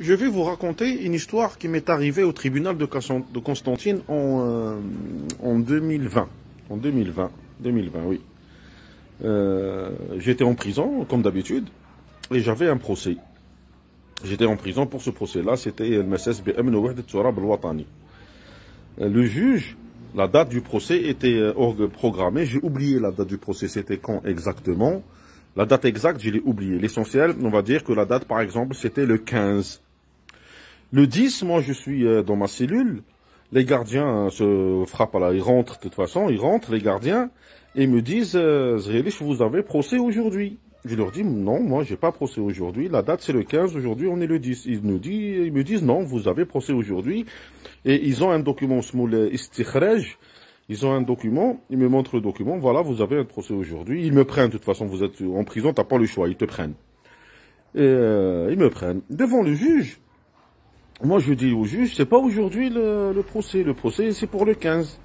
Je vais vous raconter une histoire qui m'est arrivée au tribunal de Constantine en, euh, en 2020. En 2020, 2020, oui. Euh, j'étais en prison, comme d'habitude, et j'avais un procès. J'étais en prison pour ce procès-là, c'était le MSSBM al-Watani. Euh, le juge, la date du procès était programmée, j'ai oublié la date du procès, c'était quand exactement. La date exacte, je l'ai oubliée. L'essentiel, on va dire que la date, par exemple, c'était le 15 le 10, moi, je suis euh, dans ma cellule. Les gardiens euh, se frappent là. Ils rentrent, de toute façon, ils rentrent, les gardiens, et me disent, euh, Zrelich, vous avez procès aujourd'hui. Je leur dis, non, moi, j'ai pas procès aujourd'hui. La date, c'est le 15. Aujourd'hui, on est le 10. Ils nous disent, ils me disent, non, vous avez procès aujourd'hui. Et ils ont un document, ils ont un document. Ils me montrent le document. Voilà, vous avez un procès aujourd'hui. Ils me prennent. De toute façon, vous êtes en prison. T'as pas le choix. Ils te prennent. Et, ils me prennent. Devant le juge, moi je dis au juge, c'est pas aujourd'hui le, procès. Le procès c'est pour le 15.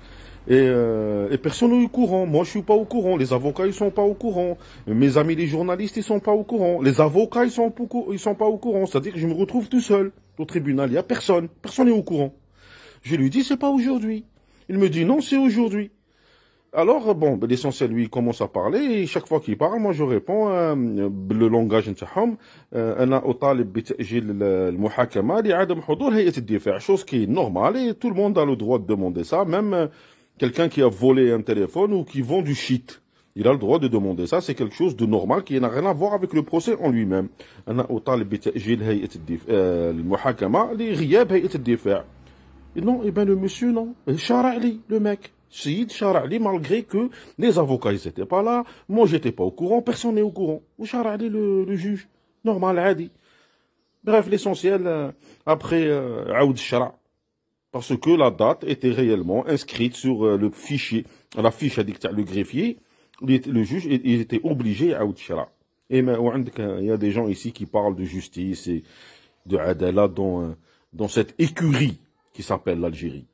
Euh, et, personne n'est au courant. Moi je suis pas au courant. Les avocats ils sont pas au courant. Mes amis les journalistes ils sont pas au courant. Les avocats ils sont sont pas au courant. C'est-à-dire que je me retrouve tout seul au tribunal. Il y a personne. Personne n'est au courant. Je lui dis c'est pas aujourd'hui. Il me dit non c'est aujourd'hui. Alors, bon, ben, l'essentiel, lui, il commence à parler, et chaque fois qu'il parle, moi, je réponds, euh, le langage euh, il dit, chose qui est normale et tout le monde a le droit de demander ça même euh, quelqu'un qui a volé un téléphone ou qui vend du shit il a le droit de demander ça, c'est quelque chose de normal qui n'a rien à voir avec le procès en lui-même. أنا أطالب le li Non, eh ben le monsieur non, Chara'li » le mec malgré que les avocats, ils n'étaient pas là, moi, j'étais pas au courant, personne n'est au courant. Ou Charali, le, le, juge, normal, dit. Bref, l'essentiel, euh, après euh, Aoud Chara, parce que la date était réellement inscrite sur euh, le fichier, la fiche à le greffier, le juge, il était obligé à Aoud Shara. Et il y a des gens ici qui parlent de justice et de Adela dans, dans cette écurie qui s'appelle l'Algérie.